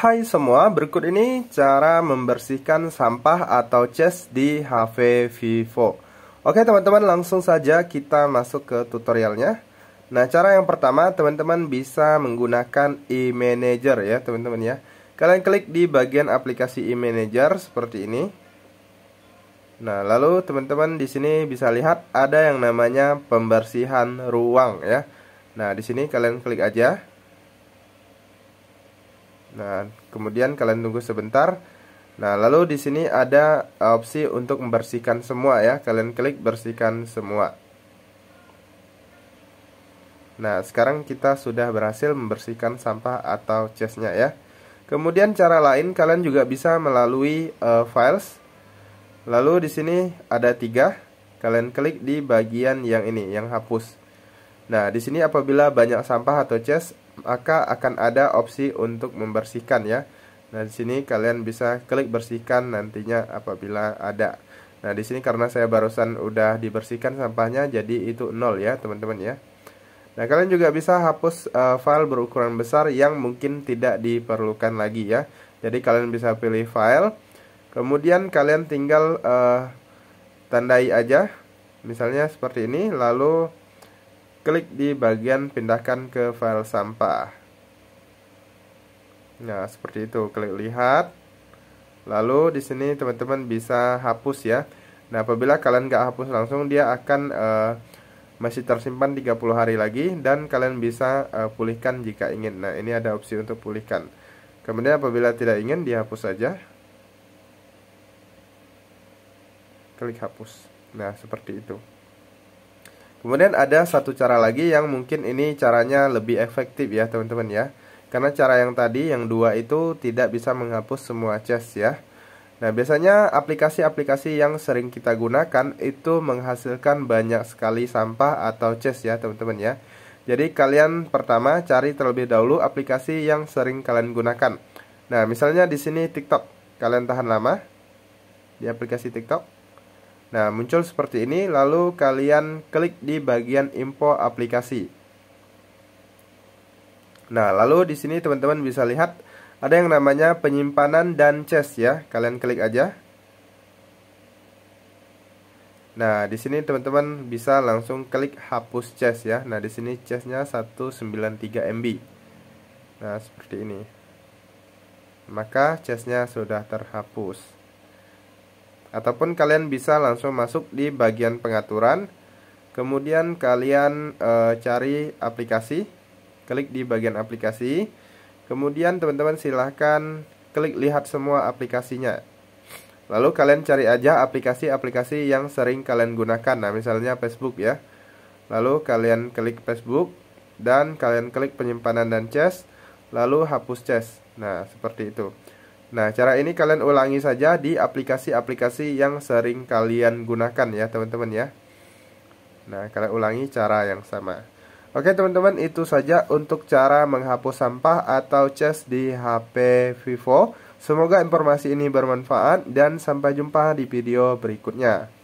Hai semua, berikut ini cara membersihkan sampah atau chest di HP Vivo. Oke teman-teman, langsung saja kita masuk ke tutorialnya. Nah, cara yang pertama teman-teman bisa menggunakan e-manager ya teman-teman ya. Kalian klik di bagian aplikasi e-manager seperti ini. Nah, lalu teman-teman di sini bisa lihat ada yang namanya pembersihan ruang ya. Nah, di sini kalian klik aja. Nah, kemudian kalian tunggu sebentar. Nah, lalu di sini ada uh, opsi untuk membersihkan semua ya. Kalian klik bersihkan semua. Nah, sekarang kita sudah berhasil membersihkan sampah atau chestnya ya. Kemudian cara lain kalian juga bisa melalui uh, files. Lalu di sini ada tiga. Kalian klik di bagian yang ini, yang hapus. Nah, di sini apabila banyak sampah atau chest, maka akan ada opsi untuk membersihkan ya. Nah, di sini kalian bisa klik bersihkan nantinya apabila ada. Nah, di sini karena saya barusan udah dibersihkan sampahnya jadi itu nol ya, teman-teman ya. Nah, kalian juga bisa hapus uh, file berukuran besar yang mungkin tidak diperlukan lagi ya. Jadi kalian bisa pilih file, kemudian kalian tinggal uh, tandai aja misalnya seperti ini lalu Klik di bagian pindahkan ke file sampah. Nah, seperti itu. Klik lihat. Lalu di sini teman-teman bisa hapus ya. Nah, apabila kalian nggak hapus langsung, dia akan uh, masih tersimpan 30 hari lagi dan kalian bisa uh, pulihkan jika ingin. Nah, ini ada opsi untuk pulihkan. Kemudian apabila tidak ingin, dihapus saja. Klik hapus. Nah, seperti itu. Kemudian ada satu cara lagi yang mungkin ini caranya lebih efektif ya teman-teman ya. Karena cara yang tadi yang dua itu tidak bisa menghapus semua chest ya. Nah, biasanya aplikasi-aplikasi yang sering kita gunakan itu menghasilkan banyak sekali sampah atau chest ya, teman-teman ya. Jadi kalian pertama cari terlebih dahulu aplikasi yang sering kalian gunakan. Nah, misalnya di sini TikTok. Kalian tahan lama di aplikasi TikTok. Nah, muncul seperti ini, lalu kalian klik di bagian info aplikasi. Nah, lalu di sini teman-teman bisa lihat ada yang namanya penyimpanan dan chest ya. Kalian klik aja. Nah, di sini teman-teman bisa langsung klik hapus chest ya. Nah, di sini chestnya 193 MB. Nah, seperti ini. Maka chestnya sudah terhapus ataupun kalian bisa langsung masuk di bagian pengaturan kemudian kalian e, cari aplikasi klik di bagian aplikasi kemudian teman-teman silahkan klik lihat semua aplikasinya lalu kalian cari aja aplikasi-aplikasi yang sering kalian gunakan nah misalnya Facebook ya lalu kalian klik Facebook dan kalian klik penyimpanan dan chest lalu hapus chest nah seperti itu Nah, cara ini kalian ulangi saja di aplikasi-aplikasi yang sering kalian gunakan ya, teman-teman ya. Nah, kalian ulangi cara yang sama. Oke, teman-teman, itu saja untuk cara menghapus sampah atau chest di HP Vivo. Semoga informasi ini bermanfaat dan sampai jumpa di video berikutnya.